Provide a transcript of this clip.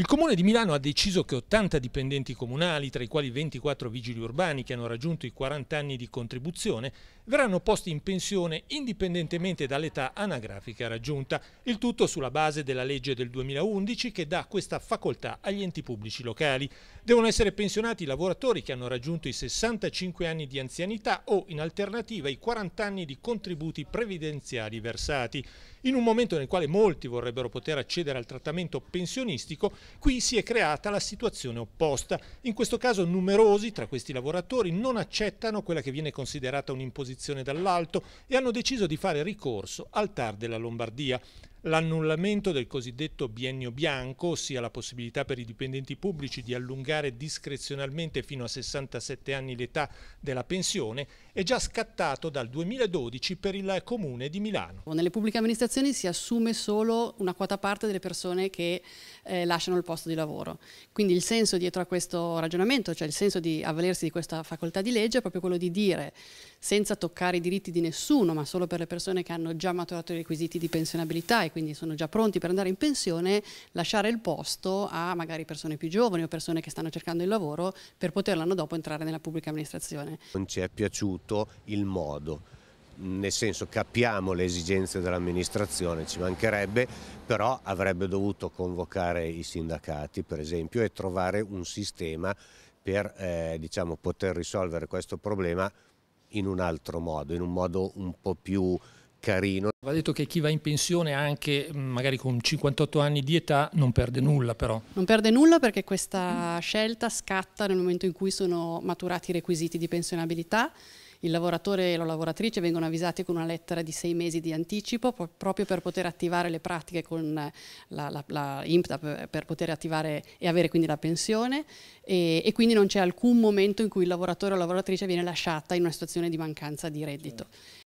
Il Comune di Milano ha deciso che 80 dipendenti comunali, tra i quali 24 vigili urbani che hanno raggiunto i 40 anni di contribuzione, verranno posti in pensione indipendentemente dall'età anagrafica raggiunta, il tutto sulla base della legge del 2011 che dà questa facoltà agli enti pubblici locali. Devono essere pensionati i lavoratori che hanno raggiunto i 65 anni di anzianità o in alternativa i 40 anni di contributi previdenziali versati. In un momento nel quale molti vorrebbero poter accedere al trattamento pensionistico, Qui si è creata la situazione opposta. In questo caso numerosi tra questi lavoratori non accettano quella che viene considerata un'imposizione dall'alto e hanno deciso di fare ricorso al TAR della Lombardia. L'annullamento del cosiddetto biennio bianco, ossia la possibilità per i dipendenti pubblici di allungare discrezionalmente fino a 67 anni l'età della pensione, è già scattato dal 2012 per il Comune di Milano. Nelle pubbliche amministrazioni si assume solo una quota parte delle persone che eh, lasciano il posto di lavoro. Quindi il senso dietro a questo ragionamento, cioè il senso di avvalersi di questa facoltà di legge, è proprio quello di dire, senza toccare i diritti di nessuno, ma solo per le persone che hanno già maturato i requisiti di pensionabilità quindi sono già pronti per andare in pensione, lasciare il posto a magari persone più giovani o persone che stanno cercando il lavoro per poter l'anno dopo entrare nella pubblica amministrazione. Non ci è piaciuto il modo nel senso capiamo le esigenze dell'amministrazione, ci mancherebbe, però avrebbe dovuto convocare i sindacati per esempio e trovare un sistema per eh, diciamo, poter risolvere questo problema in un altro modo, in un modo un po' più carino. Va detto che chi va in pensione anche mm, magari con 58 anni di età non perde nulla però. Non perde nulla perché questa scelta scatta nel momento in cui sono maturati i requisiti di pensionabilità il lavoratore e la lavoratrice vengono avvisati con una lettera di sei mesi di anticipo proprio per poter attivare le pratiche con eh, la, la, la IMPTA, per poter attivare e avere quindi la pensione e, e quindi non c'è alcun momento in cui il lavoratore o la lavoratrice viene lasciata in una situazione di mancanza di reddito.